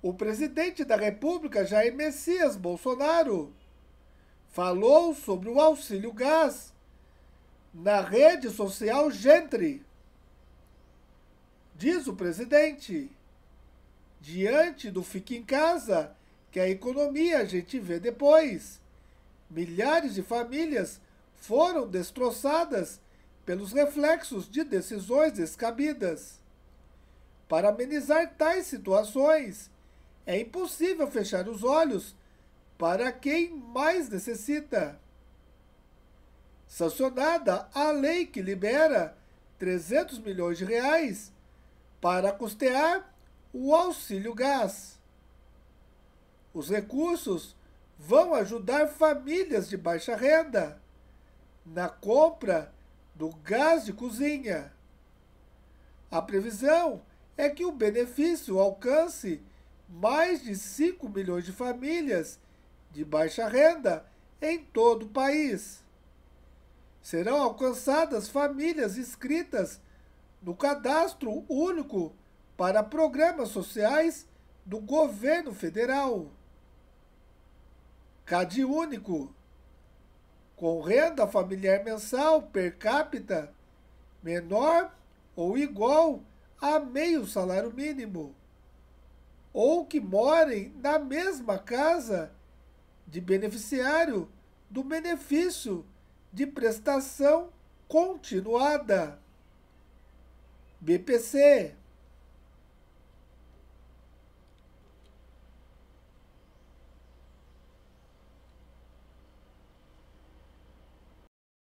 O presidente da República, Jair Messias Bolsonaro, falou sobre o auxílio gás na rede social Gentry. Diz o presidente: diante do fique em casa, que a economia a gente vê depois, milhares de famílias foram destroçadas pelos reflexos de decisões descabidas. Para amenizar tais situações, é impossível fechar os olhos para quem mais necessita. Sancionada a lei que libera 300 milhões de reais para custear o auxílio gás. Os recursos vão ajudar famílias de baixa renda na compra do gás de cozinha. A previsão é que o benefício alcance mais de 5 milhões de famílias de baixa renda em todo o país. Serão alcançadas famílias inscritas no cadastro único para programas sociais do governo federal. Cade único. Com renda familiar mensal per capita menor ou igual a meio salário mínimo ou que morem na mesma casa de beneficiário do benefício de prestação continuada. BPC